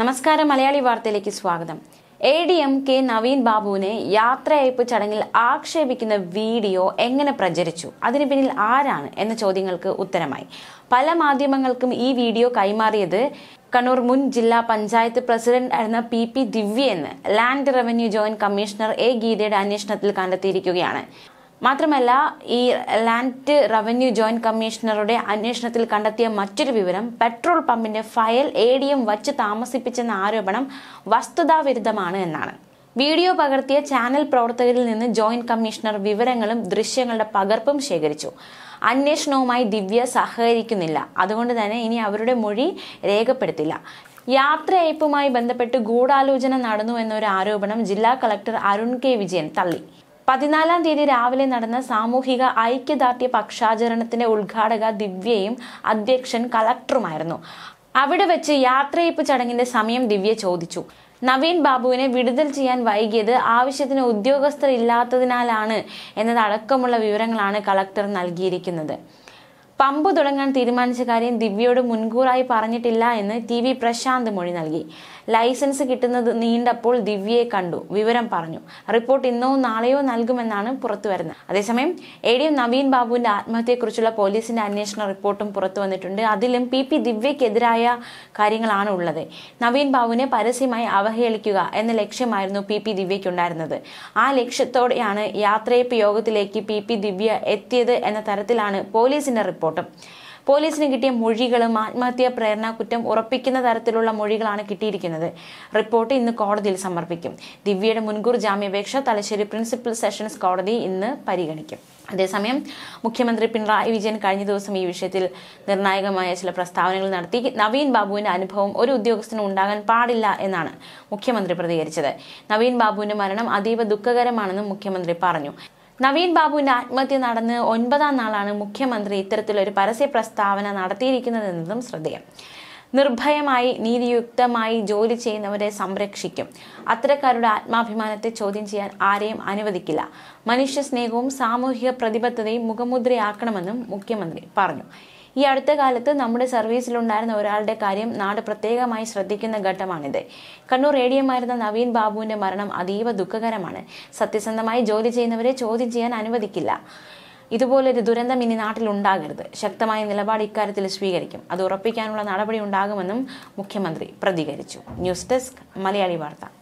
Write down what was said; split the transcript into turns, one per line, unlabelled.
നമസ്കാരം മലയാളി വാർത്തയിലേക്ക് സ്വാഗതം A D M K Naveen ബാബുവിനെ യാത്രയയപ്പ് ചടങ്ങിൽ ആക്ഷേപിക്കുന്ന വീഡിയോ എങ്ങനെ പ്രചരിച്ചു അതിന് പിന്നിൽ ആരാണ് എന്ന ചോദ്യങ്ങൾക്ക് ഉത്തരമായി പല മാധ്യമങ്ങൾക്കും ഈ വീഡിയോ കൈമാറിയത് കണ്ണൂർ മുൻ ജില്ലാ പഞ്ചായത്ത് പ്രസിഡന്റ് ആയിരുന്ന പി പി ദിവ്യ എന്ന് land revenue joint commissioner A ഗീതയുടെ അന്വേഷണത്തിൽ കണ്ടെത്തിയിരിക്കുകയാണ് മാത്രമല്ല ഈ ലാൻഡ് റവന്യൂ ജോയിന്റ് കമ്മീഷണറുടെ അന്വേഷണത്തിൽ കണ്ടെത്തിയ മറ്റൊരു വിവരം പെട്രോൾ പമ്പിന്റെ ഫയൽ എ ഡി എം വച്ച് താമസിപ്പിച്ചെന്ന ആരോപണം വസ്തുതാവിരുദ്ധമാണ് എന്നാണ് വീഡിയോ പകർത്തിയ ചാനൽ പ്രവർത്തകരിൽ നിന്ന് ജോയിന്റ് കമ്മീഷണർ വിവരങ്ങളും ദൃശ്യങ്ങളുടെ പകർപ്പും ശേഖരിച്ചു അന്വേഷണവുമായി ദിവ്യ സഹകരിക്കുന്നില്ല അതുകൊണ്ട് തന്നെ ഇനി അവരുടെ മൊഴി രേഖപ്പെടുത്തില്ല യാത്രയയപ്പുമായി ബന്ധപ്പെട്ട് ഗൂഢാലോചന നടന്നു എന്നൊരു ആരോപണം ജില്ലാ കളക്ടർ അരുൺ കെ വിജയൻ തള്ളി പതിനാലാം തീയതി രാവിലെ നടന്ന സാമൂഹിക ഐക്യദാർഢ്യ പക്ഷാചരണത്തിന്റെ ഉദ്ഘാടക ദിവ്യയും അധ്യക്ഷൻ കളക്ടറുമായിരുന്നു അവിടെ വെച്ച് യാത്രയപ്പ് ചടങ്ങിന്റെ സമയം ദിവ്യ ചോദിച്ചു നവീൻ ബാബുവിനെ വിടുതൽ ചെയ്യാൻ വൈകിയത് ആവശ്യത്തിന് ഉദ്യോഗസ്ഥർ ഇല്ലാത്തതിനാലാണ് എന്നതടക്കമുള്ള വിവരങ്ങളാണ് കളക്ടർ നൽകിയിരിക്കുന്നത് പമ്പ് തുടങ്ങാൻ തീരുമാനിച്ച കാര്യം ദിവ്യയോട് മുൻകൂറായി പറഞ്ഞിട്ടില്ല എന്ന് ടി വി പ്രശാന്ത് മൊഴി നൽകി ലൈസൻസ് കിട്ടുന്നത് നീണ്ടപ്പോൾ ദിവ്യയെ കണ്ടു വിവരം പറഞ്ഞു റിപ്പോർട്ട് ഇന്നോ നാളെയോ നൽകുമെന്നാണ് പുറത്തുവരുന്നത് അതേസമയം എ ഡി എം നവീൻ ബാബുവിന്റെ ആത്മഹത്യയെക്കുറിച്ചുള്ള പോലീസിന്റെ അന്വേഷണ റിപ്പോർട്ടും പുറത്തു വന്നിട്ടുണ്ട് അതിലും പി പി ദിവ്യയ്ക്കെതിരായ കാര്യങ്ങളാണ് ഉള്ളത് നവീൻ ബാബുവിനെ പരസ്യമായി അവഹേളിക്കുക എന്ന ലക്ഷ്യമായിരുന്നു പി പി ദിവ്യയ്ക്കുണ്ടായിരുന്നത് ആ ലക്ഷ്യത്തോടെയാണ് യാത്രയപ്പ് യോഗത്തിലേക്ക് പി പി ദിവ്യ എത്തിയത് എന്ന തരത്തിലാണ് പോലീസിന്റെ റിപ്പോർട്ട് റിപ്പോർട്ടും പോലീസിന് കിട്ടിയ മൊഴികളും ആത്മഹത്യാ പ്രേരണ കുറ്റം ഉറപ്പിക്കുന്ന തരത്തിലുള്ള മൊഴികളാണ് കിട്ടിയിരിക്കുന്നത് റിപ്പോർട്ട് ഇന്ന് കോടതിയിൽ സമർപ്പിക്കും ദിവ്യയുടെ മുൻകൂർ ജാമ്യാപേക്ഷ തലശ്ശേരി പ്രിൻസിപ്പൽ സെഷൻസ് കോടതി ഇന്ന് പരിഗണിക്കും അതേസമയം മുഖ്യമന്ത്രി പിണറായി വിജയൻ കഴിഞ്ഞ ദിവസം ഈ വിഷയത്തിൽ നിർണായകമായ ചില പ്രസ്താവനകൾ നടത്തി നവീൻ ബാബുവിന്റെ അനുഭവം ഒരു ഉദ്യോഗസ്ഥനും ഉണ്ടാകാൻ പാടില്ല എന്നാണ് മുഖ്യമന്ത്രി പ്രതികരിച്ചത് നവീൻ ബാബുവിന്റെ മരണം അതീവ ദുഃഖകരമാണെന്നും മുഖ്യമന്ത്രി പറഞ്ഞു നവീൻ ബാബുവിന്റെ ആത്മഹത്യ നടന്ന് ഒൻപതാം നാളാണ് മുഖ്യമന്ത്രി ഇത്തരത്തിലൊരു പരസ്യ പ്രസ്താവന നടത്തിയിരിക്കുന്നതെന്നതും ശ്രദ്ധേയം നിർഭയമായി നീതിയുക്തമായി ജോലി ചെയ്യുന്നവരെ സംരക്ഷിക്കും അത്തരക്കാരുടെ ആത്മാഭിമാനത്തെ ചോദ്യം ചെയ്യാൻ ആരെയും അനുവദിക്കില്ല മനുഷ്യ സ്നേഹവും സാമൂഹിക പ്രതിബദ്ധതയും മുഖമുദ്രയാക്കണമെന്നും മുഖ്യമന്ത്രി പറഞ്ഞു ഈ അടുത്ത കാലത്ത് നമ്മുടെ സർവീസിലുണ്ടായിരുന്ന ഒരാളുടെ കാര്യം നാട് പ്രത്യേകമായി ശ്രദ്ധിക്കുന്ന ഘട്ടമാണിത് കണ്ണൂർ എ നവീൻ ബാബുവിന്റെ മരണം അതീവ ദുഃഖകരമാണ് സത്യസന്ധമായി ജോലി ചെയ്യുന്നവരെ ചോദ്യം ചെയ്യാൻ അനുവദിക്കില്ല ഇതുപോലൊരു ദുരന്തം ഇനി നാട്ടിൽ ഉണ്ടാകരുത് ശക്തമായ നിലപാട് ഇക്കാര്യത്തിൽ സ്വീകരിക്കും അത് ഉറപ്പിക്കാനുള്ള നടപടി ഉണ്ടാകുമെന്നും മുഖ്യമന്ത്രി പ്രതികരിച്ചു ന്യൂസ് ഡെസ്ക് മലയാളി വാർത്ത